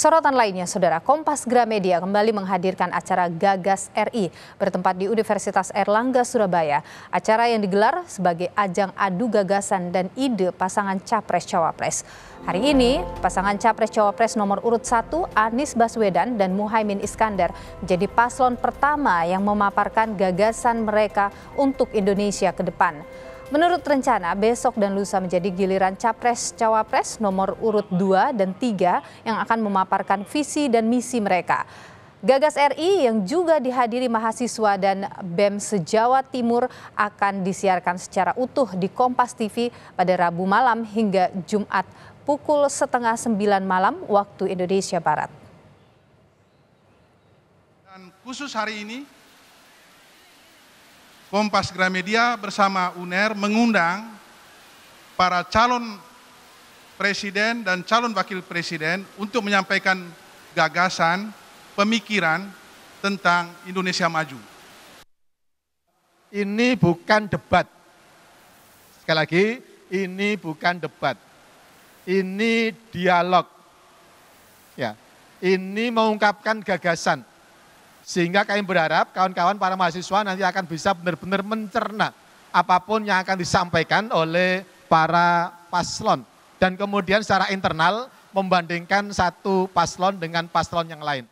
Sorotan lainnya, Saudara Kompas Gramedia kembali menghadirkan acara Gagas RI bertempat di Universitas Erlangga, Surabaya. Acara yang digelar sebagai ajang adu gagasan dan ide pasangan Capres-Cawapres. Hari ini, pasangan Capres-Cawapres nomor urut 1 Anies Baswedan dan Muhaimin Iskandar menjadi paslon pertama yang memaparkan gagasan mereka untuk Indonesia ke depan. Menurut rencana, besok dan lusa menjadi giliran capres-cawapres nomor urut 2 dan 3 yang akan memaparkan visi dan misi mereka. Gagas RI yang juga dihadiri mahasiswa dan BEM sejawa timur akan disiarkan secara utuh di Kompas TV pada Rabu malam hingga Jumat pukul setengah sembilan malam waktu Indonesia Barat. Dan khusus hari ini Kompas Gramedia bersama UNER mengundang para calon presiden dan calon wakil presiden untuk menyampaikan gagasan, pemikiran tentang Indonesia maju. Ini bukan debat. Sekali lagi, ini bukan debat. Ini dialog. Ya, ini mengungkapkan gagasan. Sehingga kami berharap kawan-kawan para mahasiswa nanti akan bisa benar-benar mencerna apapun yang akan disampaikan oleh para paslon. Dan kemudian secara internal membandingkan satu paslon dengan paslon yang lain.